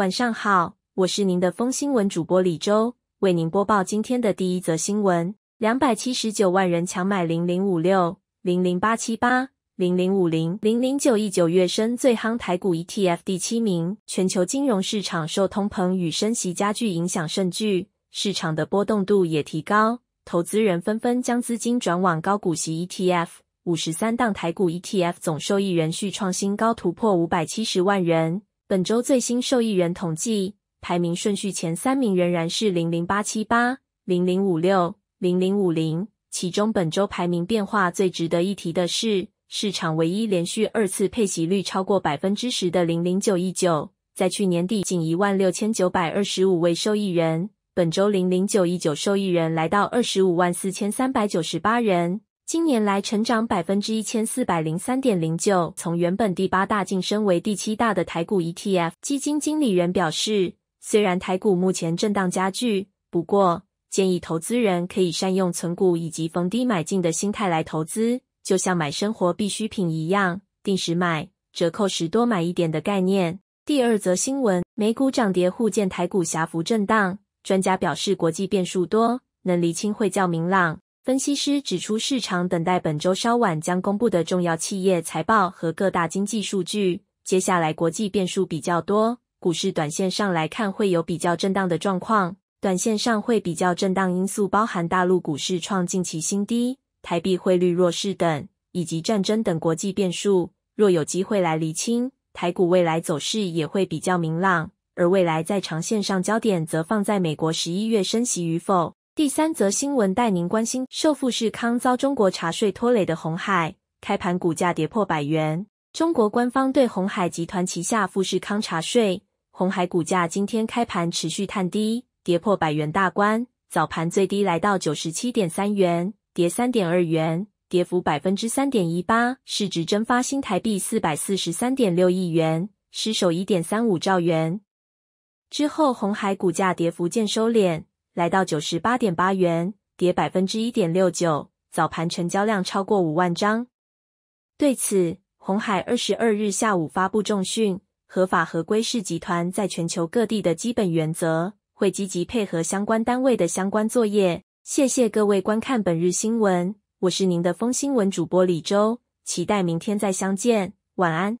晚上好，我是您的风新闻主播李周，为您播报今天的第一则新闻：两百七十九万人抢买零零五六零零八七八零零五零零零九一九月升最夯台股 ETF 第七名。全球金融市场受通膨与升息加剧影响甚巨，市场的波动度也提高，投资人纷纷将资金转往高股息 ETF。五十三档台股 ETF 总收益人续创新高，突破五百七十万人。本周最新受益人统计排名顺序前三名仍然是零零八七八、零零五六、零零五零。其中本周排名变化最值得一提的是，市场唯一连续二次配息率超过百分之十的零零九一九，在去年底仅一万六千九百二十五位受益人，本周零零九一九受益人来到二十五万四千三百九十八人。今年来成长百分之一千四百零三点零九，从原本第八大晋升为第七大的台股 ETF。基金经理人表示，虽然台股目前震荡加剧，不过建议投资人可以善用存股以及逢低买进的心态来投资，就像买生活必需品一样，定时买，折扣时多买一点的概念。第二则新闻，美股涨跌互见，台股小幅震荡。专家表示，国际变数多，能厘清会较明朗。分析师指出，市场等待本周稍晚将公布的重要企业财报和各大经济数据。接下来国际变数比较多，股市短线上来看会有比较震荡的状况。短线上会比较震荡因素包含大陆股市创近期新低、台币汇率弱势等，以及战争等国际变数。若有机会来厘清，台股未来走势也会比较明朗。而未来在长线上焦点则放在美国十一月升息与否。第三则新闻带您关心受富士康遭中国查税拖累的红海开盘股价跌破百元。中国官方对红海集团旗下富士康查税，红海股价今天开盘持续探低，跌破百元大关，早盘最低来到九十七点三元，跌三点二元，跌幅百分之三点一八，市值蒸发新台币四百四十三点六亿元，失守一点三五兆元。之后红海股价跌幅渐收敛。来到九十八点八元，跌百分之一点六九，早盘成交量超过五万张。对此，红海二十二日下午发布重讯，合法合规是集团在全球各地的基本原则，会积极配合相关单位的相关作业。谢谢各位观看本日新闻，我是您的风新闻主播李周，期待明天再相见，晚安。